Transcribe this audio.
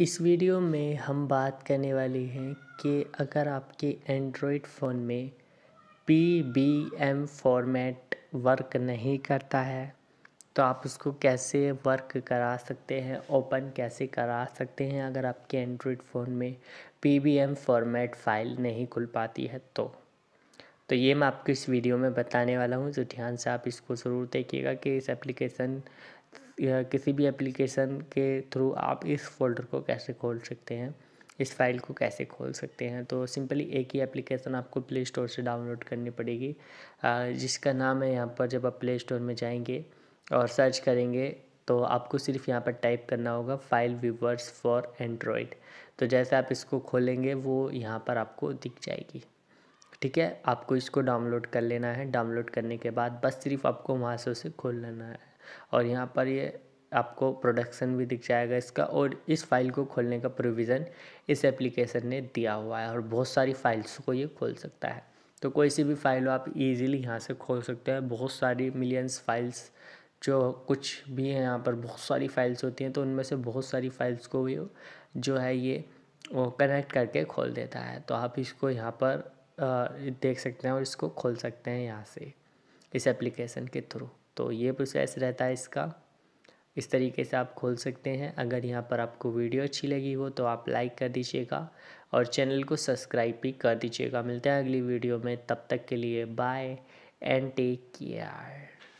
इस वीडियो में हम बात करने वाले हैं कि अगर आपके एंड्रॉयड फ़ोन में P B M format work नहीं करता है तो आप उसको कैसे वर्क करा सकते हैं ओपन कैसे करा सकते हैं अगर आपके एंड्रॉयड फ़ोन में P B M format file नहीं खुल पाती है तो तो ये मैं आपको इस वीडियो में बताने वाला हूँ जो तो ध्यान से आप इसको ज़रूर देखिएगा कि इस एप्लीकेशन या किसी भी एप्लीकेशन के थ्रू आप इस फ़ोल्डर को कैसे खोल सकते हैं इस फाइल को कैसे खोल सकते हैं तो सिंपली एक ही एप्लीकेशन आपको प्ले स्टोर से डाउनलोड करनी पड़ेगी जिसका नाम है यहाँ पर जब आप प्ले स्टोर में जाएंगे और सर्च करेंगे तो आपको सिर्फ यहाँ पर टाइप करना होगा फाइल व्यूवर्स फॉर एंड्रॉयड तो जैसे आप इसको खोलेंगे वो यहाँ पर आपको दिख जाएगी ठीक है आपको इसको डाउनलोड कर लेना है डाउनलोड करने के बाद बस सिर्फ आपको वहाँ से उसे खोल लेना है और यहाँ पर ये आपको प्रोडक्शन भी दिख जाएगा इसका और इस फाइल को खोलने का प्रोविज़न इस एप्लीकेशन ने दिया हुआ है और बहुत सारी फाइल्स को ये खोल सकता है तो कोई सी भी फाइल आप इजीली यहाँ से खोल सकते हैं बहुत सारी मिलियंस फाइल्स जो कुछ भी हैं यहाँ पर बहुत सारी फाइल्स होती हैं तो उनमें से बहुत सारी फाइल्स को भी जो है ये वो कनेक्ट करके खोल देता है तो आप इसको यहाँ पर देख सकते हैं और इसको खोल सकते हैं यहाँ से इस एप्लीकेशन के थ्रू तो ये प्रोसेस रहता है इसका इस तरीके से आप खोल सकते हैं अगर यहाँ पर आपको वीडियो अच्छी लगी हो तो आप लाइक कर दीजिएगा और चैनल को सब्सक्राइब भी कर दीजिएगा मिलते हैं अगली वीडियो में तब तक के लिए बाय एंड टेक केयर